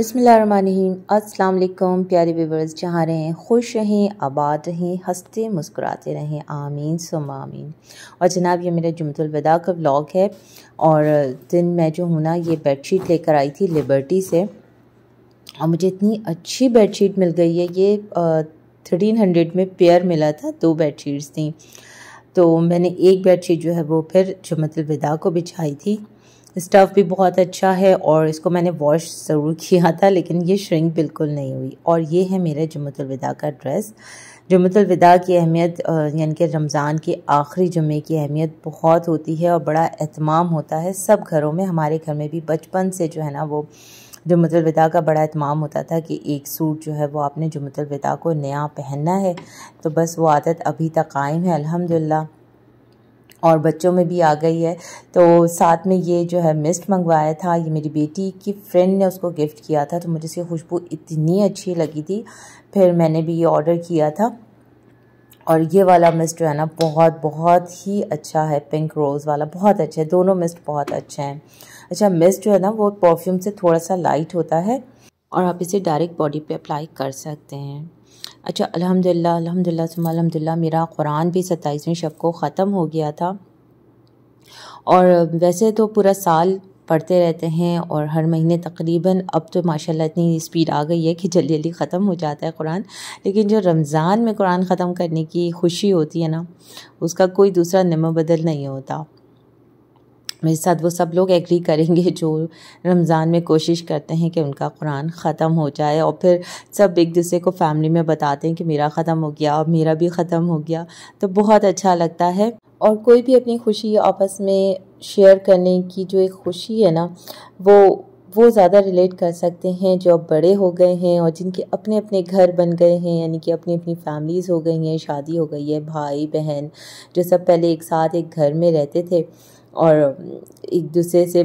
बिसमीम अस्सलाम प्यारे व्यूवर्स जहाँ रहें खुश रहें आबाद रहें हंसते मुस्कुराते रहें आमीन सुम आमीन और जनाब ये मेरा जुमतलविदा का ब्लॉग है और दिन मैं जो हूँ ना ये बेडशीट लेकर आई थी लिबर्टी से और मुझे इतनी अच्छी बेडशीट मिल गई है ये थर्टीन हंड्रेड में पेयर मिला था दो बेडशीट्स थी तो मैंने एक बेडशीट जो है वो फिर जुमतलविदा को बिछाई थी स्टफ़ भी बहुत अच्छा है और इसको मैंने वॉश ज़रूर किया था लेकिन ये श्रिंक बिल्कुल नहीं हुई और ये है मेरे जुम्मतलविदा का ड्रेस जुम्मतलविदा की अहमियत यानी कि रमज़ान के आखिरी जुमे की अहमियत बहुत होती है और बड़ा अहतमाम होता है सब घरों में हमारे घर में भी बचपन से जो है ना वो जुम्मतलविदा का बड़ा अहतमाम होता था कि एक सूट जो है वो आपने जुम्मतलविदा को नया पहनना है तो बस वो आदत अभी तक कायम है अलहमदिल्ला और बच्चों में भी आ गई है तो साथ में ये जो है मिस्ट मंगवाया था ये मेरी बेटी की फ्रेंड ने उसको गिफ्ट किया था तो मुझे इसकी खुशबू इतनी अच्छी लगी थी फिर मैंने भी ये ऑर्डर किया था और ये वाला मिस्ट जो है ना बहुत बहुत ही अच्छा है पिंक रोज़ वाला बहुत अच्छा है दोनों मिस्ट बहुत अच्छे हैं अच्छा मिस्ट जो है ना वो परफ्यूम से थोड़ा सा लाइट होता है और आप इसे डायरेक्ट बॉडी पे अप्लाई कर सकते हैं अच्छा अल्हम्दुलिल्लाह अल्हम्दुलिल्लाह सुम्मा अल्हम्दुलिल्लाह मेरा कुरान भी सत्ताईसवें शब को ख़त्म हो गया था और वैसे तो पूरा साल पढ़ते रहते हैं और हर महीने तकरीबन अब तो माशाल्लाह इतनी स्पीड आ गई है कि जल्दी जल्दी ख़त्म हो जाता है कुरान लेकिन जो रमज़ान में कुरान ख़त्म करने की खुशी होती है ना उसका कोई दूसरा नम बदल नहीं होता मेरे साथ वो सब लोग एग्री करेंगे जो रमज़ान में कोशिश करते हैं कि उनका कुरान ख़त्म हो जाए और फिर सब एक दूसरे को फैमिली में बताते हैं कि मेरा ख़त्म हो गया और मेरा भी ख़त्म हो गया तो बहुत अच्छा लगता है और कोई भी अपनी खुशी आपस में शेयर करने की जो एक खुशी है ना वो वो ज़्यादा रिलेट कर सकते हैं जो अब बड़े हो गए हैं और जिनके अपने अपने घर बन गए हैं यानी कि अपनी अपनी फैमिलीज़ हो गई हैं शादी हो गई है भाई बहन जो सब पहले एक साथ एक घर में रहते थे और एक दूसरे से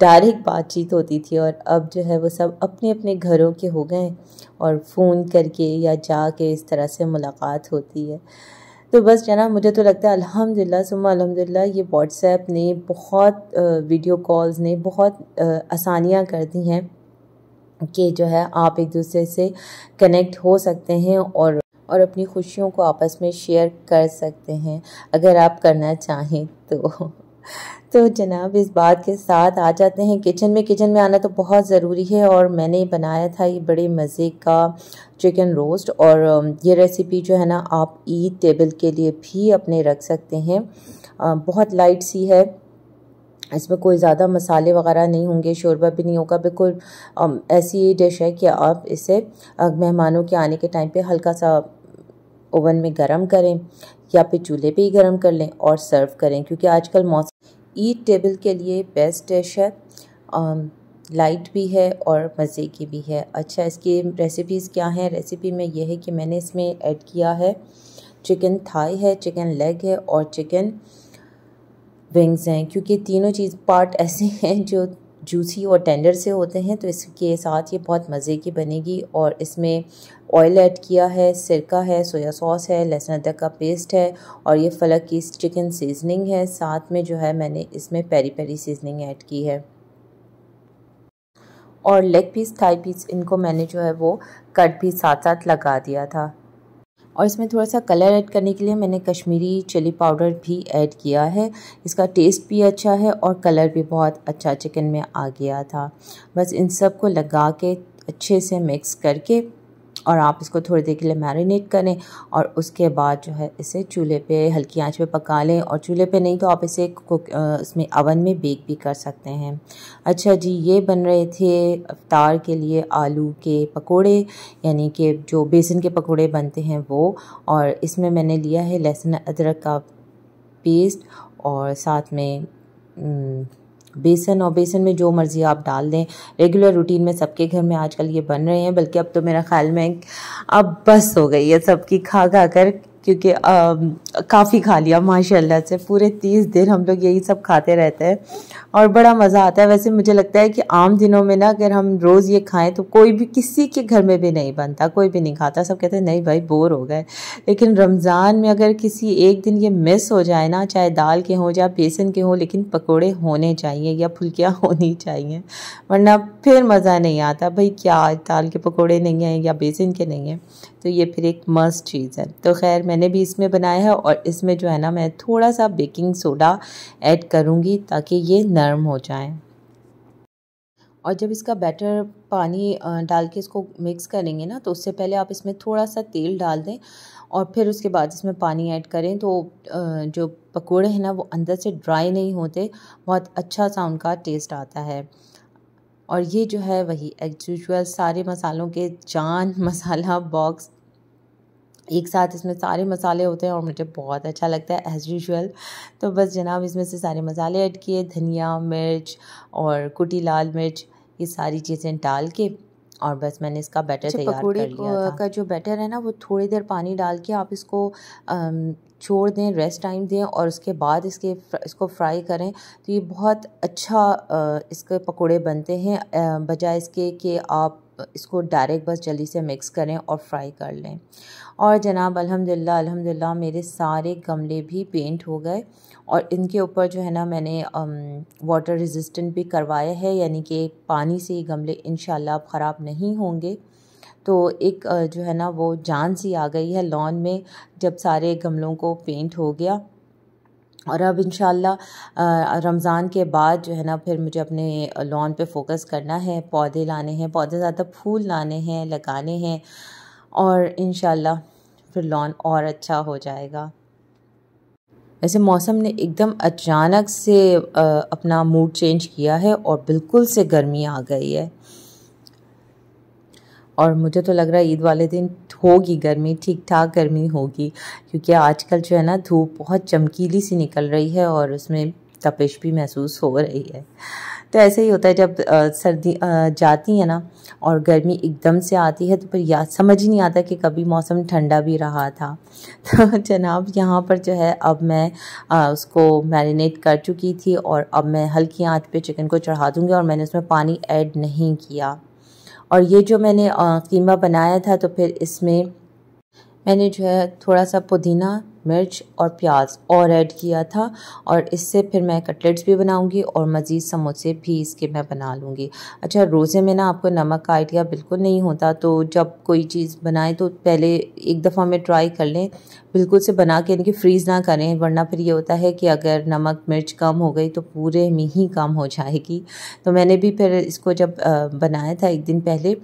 डायरेक्ट बातचीत होती थी और अब जो है वो सब अपने अपने घरों के हो गए और फ़ोन करके या जा के इस तरह से मुलाकात होती है तो बस जना मुझे तो लगता है अल्हम्दुलिल्लाह सुमा अल्हम्दुलिल्लाह ये व्हाट्सएप ने बहुत वीडियो कॉल्स ने बहुत आसानियाँ कर दी हैं कि जो है आप एक दूसरे से कनेक्ट हो सकते हैं और और अपनी खुशियों को आपस में शेयर कर सकते हैं अगर आप करना चाहें तो तो जनाब इस बात के साथ आ जाते हैं किचन में किचन में आना तो बहुत ज़रूरी है और मैंने बनाया था ये बड़े मज़े का चिकन रोस्ट और ये रेसिपी जो है ना आप ईद टेबल के लिए भी अपने रख सकते हैं बहुत लाइट सी है इसमें कोई ज़्यादा मसाले वगैरह नहीं होंगे शोरबा भी नहीं होगा बिल्कुल ऐसी डिश है कि आप इसे मेहमानों के आने के टाइम पे हल्का सा ओवन में गर्म करें या फिर चूल्हे पे ही गर्म कर लें और सर्व करें क्योंकि आजकल मौसम ईद टेबल के लिए बेस्ट डिश है लाइट भी है और मज़े की भी है अच्छा इसकी रेसिपीज़ क्या हैं रेसिपी में यह है कि मैंने इसमें ऐड किया है चिकन थाई है चिकन लेग है और चिकन विंग्स हैं क्योंकि तीनों चीज़ पार्ट ऐसे हैं जो जूसी और टेंडर से होते हैं तो इसके साथ ये बहुत मज़े की बनेगी और इसमें ऑयल ऐड किया है सिरका है सोया सॉस है लहसुन अदरक का पेस्ट है और ये फलक की चिकन सीजनिंग है साथ में जो है मैंने इसमें पेरी पेरी सीजनिंग ऐड की है और लेग पीस थाई पीस इनको मैंने जो है वो कट भी साथ साथ लगा दिया था और इसमें थोड़ा सा कलर ऐड करने के लिए मैंने कश्मीरी चिली पाउडर भी ऐड किया है इसका टेस्ट भी अच्छा है और कलर भी बहुत अच्छा चिकन में आ गया था बस इन सब को लगा के अच्छे से मिक्स करके और आप इसको थोड़ी देर के लिए मैरिनेट करें और उसके बाद जो है इसे चूल्हे पे हल्की आंच पे पका लें और चूल्हे पे नहीं तो आप इसे कुक इसमें अवन में बेक भी कर सकते हैं अच्छा जी ये बन रहे थे अवतार के लिए आलू के पकोड़े यानी कि जो बेसन के पकोड़े बनते हैं वो और इसमें मैंने लिया है लहसुन अदरक का पेस्ट और साथ में बेसन और बेसन में जो मर्ज़ी आप डाल दें रेगुलर रूटीन में सबके घर में आजकल ये बन रहे हैं बल्कि अब तो मेरा ख्याल में अब बस हो गई है सबकी खा खा कर क्योंकि काफ़ी खा लिया माशाल्लाह से पूरे तीस दिन हम लोग यही सब खाते रहते हैं और बड़ा मज़ा आता है वैसे मुझे लगता है कि आम दिनों में ना अगर हम रोज़ ये खाएं तो कोई भी किसी के घर में भी नहीं बनता कोई भी नहीं खाता सब कहते हैं नहीं भाई बोर हो गए लेकिन रमज़ान में अगर किसी एक दिन ये मिस हो जाए ना चाहे दाल के हों या बेसन के हों लेकिन पकौड़े होने चाहिए या फुलकियाँ होनी चाहिए वरना फिर मज़ा नहीं आता भाई क्या दाल के पकौड़े नहीं हैं या बेसन के नहीं हैं तो ये फिर एक मस्त चीज़ है तो खैर मैंने भी इसमें बनाया है और इसमें जो है ना मैं थोड़ा सा बेकिंग सोडा ऐड करूँगी ताकि ये नरम हो जाए और जब इसका बैटर पानी डाल के इसको मिक्स करेंगे ना तो उससे पहले आप इसमें थोड़ा सा तेल डाल दें और फिर उसके बाद इसमें पानी ऐड करें तो जो पकोड़े हैं ना वो अंदर से ड्राई नहीं होते बहुत अच्छा सा उनका टेस्ट आता है और ये जो है वही एज यूजल सारे मसालों के जान मसाला बॉक्स एक साथ इसमें सारे मसाले होते हैं और मुझे बहुत अच्छा लगता है एज़ यूजल तो बस जनाब इसमें से सारे मसाले ऐड किए धनिया मिर्च और कुटी लाल मिर्च ये सारी चीज़ें डाल के और बस मैंने इसका बैटर अच्छा, तैयार कर लिया था। का जो बैटर है ना वो थोड़ी देर पानी डाल के आप इसको छोड़ दें रेस्ट टाइम दें और उसके बाद इसके इसको फ्राई करें तो ये बहुत अच्छा इसके पकोड़े बनते हैं बजाय इसके कि आप इसको डायरेक्ट बस जल्दी से मिक्स करें और फ्राई कर लें और जनाब अल्हम्दुलिल्लाह अल्हम्दुलिल्लाह मेरे सारे गमले भी पेंट हो गए और इनके ऊपर जो है ना मैंने वाटर रेजिस्टेंट भी करवाया है यानी कि पानी से ये गमले इन आप ख़राब नहीं होंगे तो एक जो है ना वो जान सी आ गई है लॉन में जब सारे गमलों को पेंट हो गया और अब इन रमज़ान के बाद जो है ना फिर मुझे अपने लॉन पे फोकस करना है पौधे लाने हैं पौधे ज़्यादा फूल लाने हैं लगाने हैं और इन फिर लॉन और अच्छा हो जाएगा ऐसे मौसम ने एकदम अचानक से अपना मूड चेंज किया है और बिल्कुल से गर्मी आ गई है और मुझे तो लग रहा है ईद वाले दिन होगी गर्मी ठीक ठाक गर्मी होगी क्योंकि आजकल जो है ना धूप बहुत चमकीली सी निकल रही है और उसमें तपिश भी महसूस हो रही है तो ऐसे ही होता है जब सर्दी जाती है ना और गर्मी एकदम से आती है तो फिर याद समझ ही नहीं आता कि कभी मौसम ठंडा भी रहा था तो जनाब यहाँ पर जो है अब मैं उसको मैरिनेट कर चुकी थी और अब मैं हल्की आंच पे चिकन को चढ़ा दूँगी और मैंने उसमें पानी ऐड नहीं किया और ये जो मैंने कीमा बनाया था तो फिर इसमें मैंने जो है थोड़ा सा पुदीना मिर्च और प्याज और ऐड किया था और इससे फिर मैं कटलेट्स भी बनाऊंगी और मज़ीद समोसे भी इसके मैं बना लूँगी अच्छा रोज़े में ना आपको नमक का आइडिया बिल्कुल नहीं होता तो जब कोई चीज़ बनाएं तो पहले एक दफ़ा में ट्राई कर लें बिल्कुल से बना के यानी कि फ्रीज़ ना करें वरना फिर ये होता है कि अगर नमक मिर्च कम हो गई तो पूरे में ही कम हो जाएगी तो मैंने भी फिर इसको जब बनाया था एक दिन पहले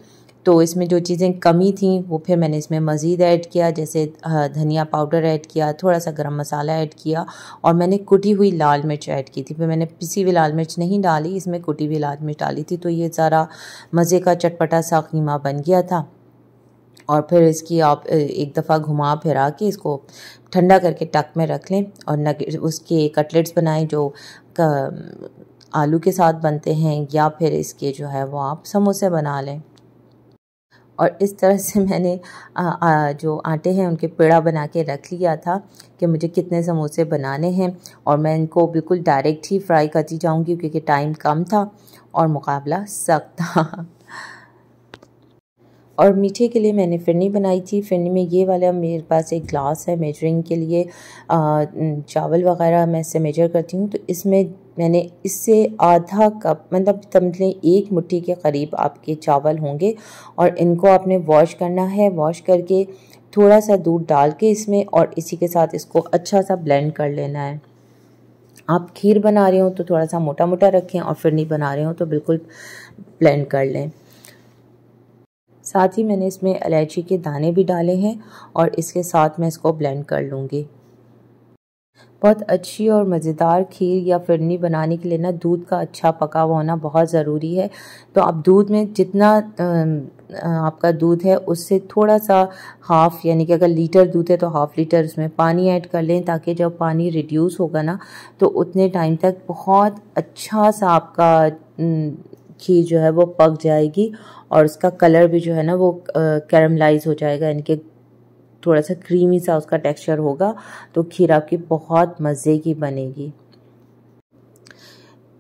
तो इसमें जो चीज़ें कमी थी वो फिर मैंने इसमें मज़ीद ऐड किया जैसे धनिया पाउडर ऐड किया थोड़ा सा गरम मसाला ऐड किया और मैंने कुटी हुई लाल मिर्च ऐड की थी फिर मैंने पिसी हुई लाल मिर्च नहीं डाली इसमें कुटी हुई लाल मिर्च डाली थी तो ये सारा मज़े का चटपटा सा खीमा बन गया था और फिर इसकी आप एक दफ़ा घुमा फिरा के इसको ठंडा करके टक में रख लें और नगे उसके कटलेट्स बनाएँ जो आलू के साथ बनते हैं या फिर इसके जो है वो आप समोसे बना लें और इस तरह से मैंने आ, आ, जो आटे हैं उनके पेड़ा बना के रख लिया था कि मुझे कितने समोसे बनाने हैं और मैं इनको बिल्कुल डायरेक्ट ही फ्राई करती जाऊंगी क्योंकि टाइम कम था और मुकाबला सख्त था और मीठे के लिए मैंने फिरनी बनाई थी फिरनी में ये वाला मेरे पास एक ग्लास है मेजरिंग के लिए चावल वगैरह मैं इससे मेजर करती हूँ तो इसमें मैंने इससे आधा कप मतलब समझ एक मुट्ठी के करीब आपके चावल होंगे और इनको आपने वॉश करना है वॉश करके थोड़ा सा दूध डाल के इसमें और इसी के साथ इसको अच्छा सा ब्लेंड कर लेना है आप खीर बना रहे हो तो थोड़ा सा मोटा मोटा रखें और फिर नहीं बना रहे हो तो बिल्कुल ब्लेंड कर लें साथ ही मैंने इसमें इलायची के दाने भी डाले हैं और इसके साथ मैं इसको ब्लेंड कर लूँगी बहुत अच्छी और मज़ेदार खीर या फिरनी बनाने के लिए ना दूध का अच्छा पका हुआ होना बहुत ज़रूरी है तो आप दूध में जितना आपका दूध है उससे थोड़ा सा हाफ़ यानी कि अगर लीटर दूध है तो हाफ़ लीटर उसमें पानी ऐड कर लें ताकि जब पानी रिड्यूस होगा ना तो उतने टाइम तक बहुत अच्छा सा आपका खीर जो है वो पक जाएगी और उसका कलर भी जो है ना वो कैरमलाइज हो जाएगा यानी कि थोड़ा सा क्रीमी सा उसका टेक्सचर होगा तो खीर आपकी बहुत मज़े की बनेगी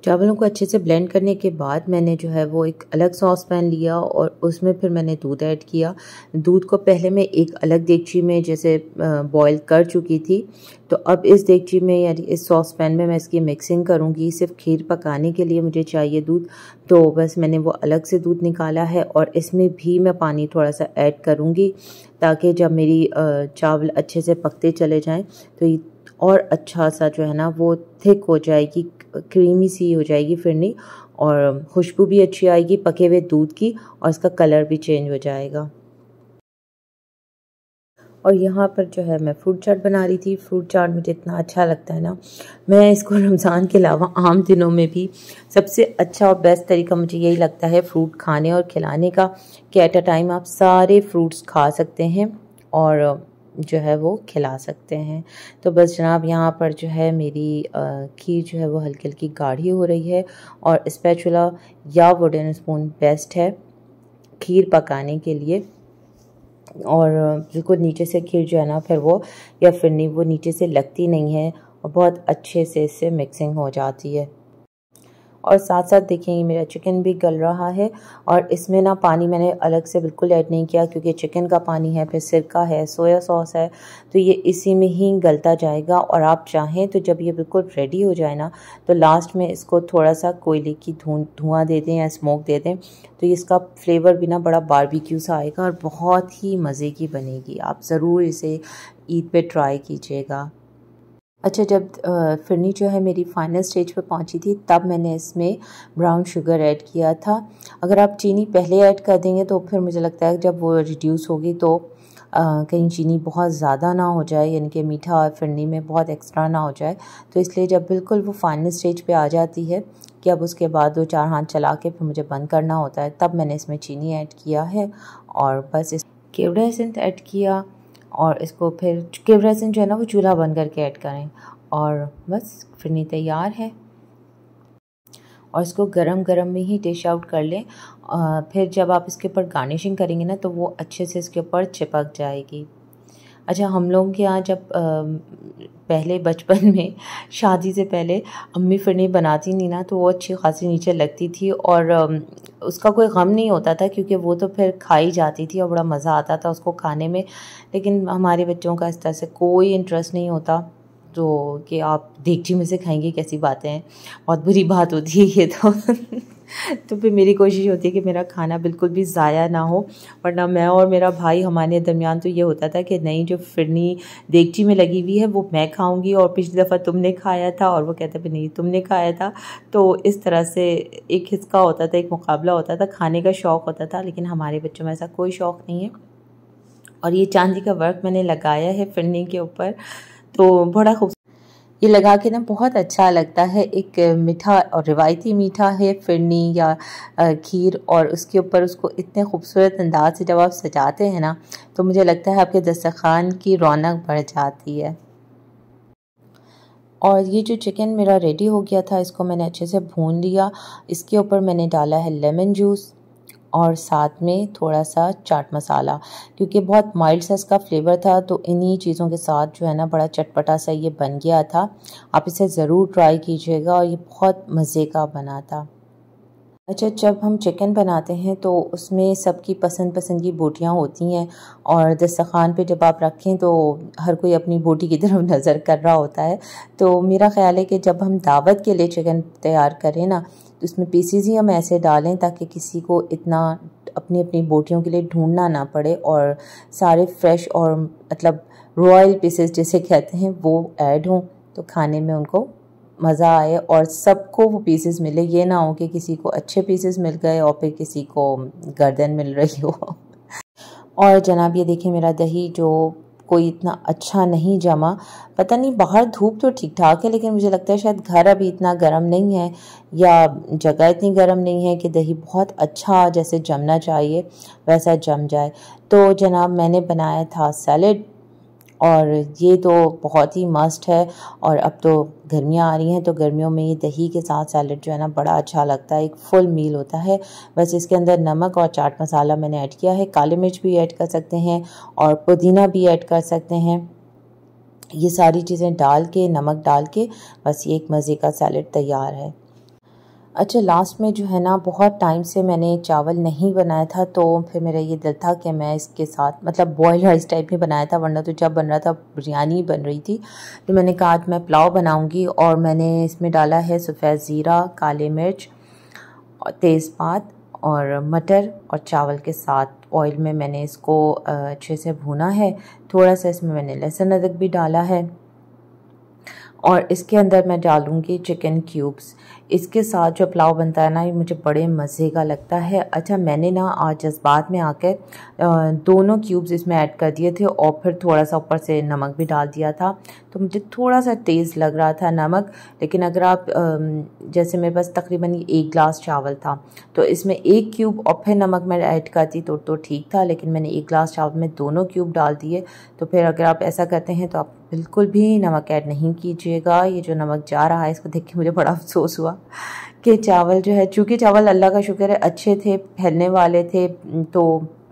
चावलों को अच्छे से ब्लेंड करने के बाद मैंने जो है वो एक अलग सॉस पैन लिया और उसमें फिर मैंने दूध ऐड किया दूध को पहले मैं एक अलग देगची में जैसे बॉईल कर चुकी थी तो अब इस देगची में यानी इस सॉस पैन में मैं इसकी मिक्सिंग करूँगी सिर्फ खीर पकाने के लिए मुझे चाहिए दूध तो बस मैंने वो अलग से दूध निकाला है और इसमें भी मैं पानी थोड़ा सा ऐड करूँगी ताकि जब मेरी चावल अच्छे से पकते चले जाएँ तो और अच्छा सा जो है ना वो थिक हो जाएगी क्रीमी सी हो जाएगी फिरनी और खुशबू भी अच्छी आएगी पके हुए दूध की और इसका कलर भी चेंज हो जाएगा और यहाँ पर जो है मैं फ्रूट चाट बना रही थी फ्रूट चाट मुझे इतना अच्छा लगता है ना मैं इसको रमज़ान के अलावा आम दिनों में भी सबसे अच्छा और बेस्ट तरीका मुझे यही लगता है फ्रूट खाने और खिलाने का कि एट अ टाइम आप सारे फ्रूट्स खा सकते हैं और जो है वो खिला सकते हैं तो बस जनाब यहाँ पर जो है मेरी खीर जो है वो हल्की हल्की गाढ़ी हो रही है और स्पैचुला या वुडन स्पून बेस्ट है खीर पकाने के लिए और बिल्कुल नीचे से खीर जो है ना फिर वो या फिर नहीं वो नीचे से लगती नहीं है और बहुत अच्छे से इससे मिक्सिंग हो जाती है और साथ साथ ये मेरा चिकन भी गल रहा है और इसमें ना पानी मैंने अलग से बिल्कुल ऐड नहीं किया क्योंकि चिकन का पानी है फिर सिरका है सोया सॉस है तो ये इसी में ही गलता जाएगा और आप चाहें तो जब ये बिल्कुल रेडी हो जाए ना तो लास्ट में इसको थोड़ा सा कोयले की धुं धुआँ दे दें या स्मोक दे दें तो इसका फ्लेवर भी ना बड़ा बारबिक्यू सा आएगा और बहुत ही मज़े की बनेगी आप ज़रूर इसे ईद पे ट्राई कीजिएगा अच्छा जब फिरनी जो है मेरी फाइनल स्टेज पर पहुंची थी तब मैंने इसमें ब्राउन शुगर ऐड किया था अगर आप चीनी पहले ऐड कर देंगे तो फिर मुझे लगता है जब वो रिड्यूस होगी तो आ, कहीं चीनी बहुत ज़्यादा ना हो जाए यानी कि मीठा और फिरनी में बहुत एक्स्ट्रा ना हो जाए तो इसलिए जब बिल्कुल वो फाइनल स्टेज पे आ जाती है कि अब उसके बाद वो चार हाथ चला के फिर मुझे बंद करना होता है तब मैंने इसमें चीनी ऐड किया है और बस इस केवड़ा एसेंट ऐड किया और इसको फिर केवरेसन जो है ना वो चूल्हा बन करके ऐड करें और बस फिरनी तैयार है और इसको गरम गरम में ही डिश आउट कर लें फिर जब आप इसके ऊपर गार्निशिंग करेंगे ना तो वो अच्छे से इसके ऊपर चिपक जाएगी अच्छा हम लोगों के यहाँ जब पहले बचपन में शादी से पहले अम्मी फिर नहीं बनाती थी ना तो वो अच्छी खासी नीचे लगती थी और उसका कोई गम नहीं होता था क्योंकि वो तो फिर खाई जाती थी और बड़ा मज़ा आता था उसको खाने में लेकिन हमारे बच्चों का इस तरह से कोई इंटरेस्ट नहीं होता तो कि आप देखची में से खाएंगे कैसी बातें हैं बहुत बुरी बात होती है ये तो तो फिर मेरी कोशिश होती है कि मेरा खाना बिल्कुल भी ज़ाया ना हो वरना मैं और मेरा भाई हमारे दरमियान तो ये होता था कि नहीं जो फिरनी देगची में लगी हुई है वो मैं खाऊंगी और पिछली दफ़ा तुमने खाया था और वो कहता भी नहीं तुमने खाया था तो इस तरह से एक हिस्सा होता था एक मुकाबला होता था खाने का शौक़ होता था लेकिन हमारे बच्चों में ऐसा कोई शौक़ नहीं है और ये चांदी का वर्क मैंने लगाया है फिरनी के ऊपर तो बड़ा खूब ये लगा के ना बहुत अच्छा लगता है एक मीठा और रिवायती मीठा है फिरनी या खीर और उसके ऊपर उसको इतने खूबसूरत अंदाज से जब आप सजाते हैं ना तो मुझे लगता है आपके दस्तखान की रौनक बढ़ जाती है और ये जो चिकन मेरा रेडी हो गया था इसको मैंने अच्छे से भून लिया इसके ऊपर मैंने डाला है लेमन जूस और साथ में थोड़ा सा चाट मसाला क्योंकि बहुत माइल्ड सा इसका फ्लेवर था तो इन्हीं चीज़ों के साथ जो है ना बड़ा चटपटा सा ये बन गया था आप इसे ज़रूर ट्राई कीजिएगा और ये बहुत मज़े का बना था अच्छा जब हम चिकन बनाते हैं तो उसमें सबकी पसंद पसंद की बोटियाँ होती हैं और दस्तखान पे जब आप रखें तो हर कोई अपनी बोटी की तरफ नज़र कर रहा होता है तो मेरा ख्याल है कि जब हम दावत के लिए चिकन तैयार करें ना तो इसमें पीसीज ही हम ऐसे डालें ताकि किसी को इतना अपनी अपनी बोटियों के लिए ढूंढना ना पड़े और सारे फ्रेश और मतलब रॉयल पीसेस जैसे कहते हैं वो ऐड हों तो खाने में उनको मज़ा आए और सबको वो पीसेस मिले ये ना हो कि किसी को अच्छे पीसेस मिल गए और फिर किसी को गर्दन मिल रही हो और जनाब ये देखें मेरा दही जो कोई इतना अच्छा नहीं जमा पता नहीं बाहर धूप तो ठीक ठाक है लेकिन मुझे लगता है शायद घर अभी इतना गर्म नहीं है या जगह इतनी गर्म नहीं है कि दही बहुत अच्छा जैसे जमना चाहिए वैसा जम जाए तो जनाब मैंने बनाया था सैलड और ये तो बहुत ही मस्ट है और अब तो गर्मियाँ आ रही हैं तो गर्मियों में ये दही के साथ सैलड जो है ना बड़ा अच्छा लगता है एक फुल मील होता है बस इसके अंदर नमक और चाट मसाला मैंने ऐड किया है काली मिर्च भी ऐड कर सकते हैं और पुदीना भी ऐड कर सकते हैं ये सारी चीज़ें डाल के नमक डाल के बस ये एक मज़े का सैलड तैयार है अच्छा लास्ट में जो है ना बहुत टाइम से मैंने चावल नहीं बनाया था तो फिर मेरा ये दिल था कि मैं इसके साथ मतलब बॉयल राइस टाइप में बनाया था वरना तो जब बन रहा था बिरयानी बन रही थी तो मैंने कहा आज मैं पुलाव बनाऊँगी और मैंने इसमें डाला है सफ़ेद ज़ीरा काले मिर्च और तेज़पात और मटर और चावल के साथ ऑयल में मैंने इसको अच्छे से भुना है थोड़ा सा इसमें मैंने लहसुन अदरक भी डाला है और इसके अंदर मैं डालूँगी चिकन क्यूब्स इसके साथ जो पुलाव बनता है ना ये मुझे बड़े मज़े का लगता है अच्छा मैंने ना आज जज्बात में आकर दोनों क्यूब्स इसमें ऐड कर दिए थे और फिर थोड़ा सा ऊपर से नमक भी डाल दिया था तो मुझे थोड़ा सा तेज़ लग रहा था नमक लेकिन अगर आप जैसे मेरे पास तकरीबन एक ग्लास चावल था तो इसमें एक क्यूब और फिर नमक मैं ऐड करती तो तो ठीक था लेकिन मैंने एक ग्लास चावल में दोनों क्यूब डाल दिए तो फिर अगर आप ऐसा करते हैं तो आप बिल्कुल भी नमक ऐड नहीं कीजिएगा ये जो नमक जा रहा है इसको देख के मुझे बड़ा अफसोस हुआ कि चावल जो है चूँकि चावल अल्लाह का शुक्र है अच्छे थे फैलने वाले थे तो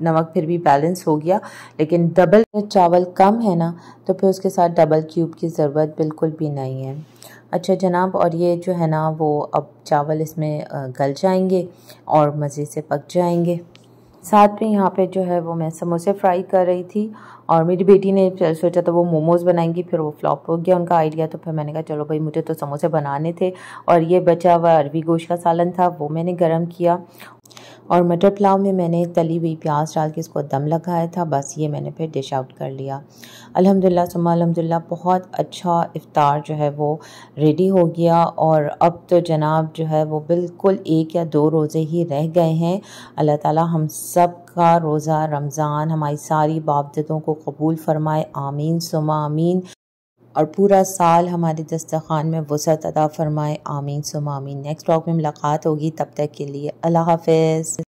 नमक फिर भी बैलेंस हो गया लेकिन डबल चावल कम है ना तो फिर उसके साथ डबल क्यूब की ज़रूरत बिल्कुल भी नहीं है अच्छा जनाब और ये जो है ना वो अब चावल इसमें गल जाएंगे और मज़े से पक जाएंगे साथ में यहाँ पे जो है वो मैं समोसे फ्राई कर रही थी और मेरी बेटी ने सोचा था वो मोमोज़ बनाएंगी फिर वो फ्लॉप हो गया उनका आइडिया तो फिर मैंने कहा चलो भाई मुझे तो समोसे बनाने थे और ये बचा हुआ अरबी गोश्त का सालन था वो मैंने गर्म किया और मटर पुलाव में मैंने तली हुई प्याज डाल के इसको दम लगाया था बस ये मैंने फिर डिश आउट कर लिया अल्हम्दुलिल्लाह सम्मा अल्हम्दुलिल्लाह बहुत अच्छा इफ़ार जो है वो रेडी हो गया और अब तो जनाब जो है वो बिल्कुल एक या दो रोज़े ही रह गए हैं अल्लाह ताला हम सब का रोज़ा रमज़ान हमारी सारी बाबदतों को कबूल फ़रमाए आमीन सुमा आमीन और पूरा साल हमारे दस्तखान में वसत अदा फ़रमाए आमीन सुम आमीन नेक्स्ट टॉक में मुलाकात होगी तब तक के लिए अल्लाह हाफ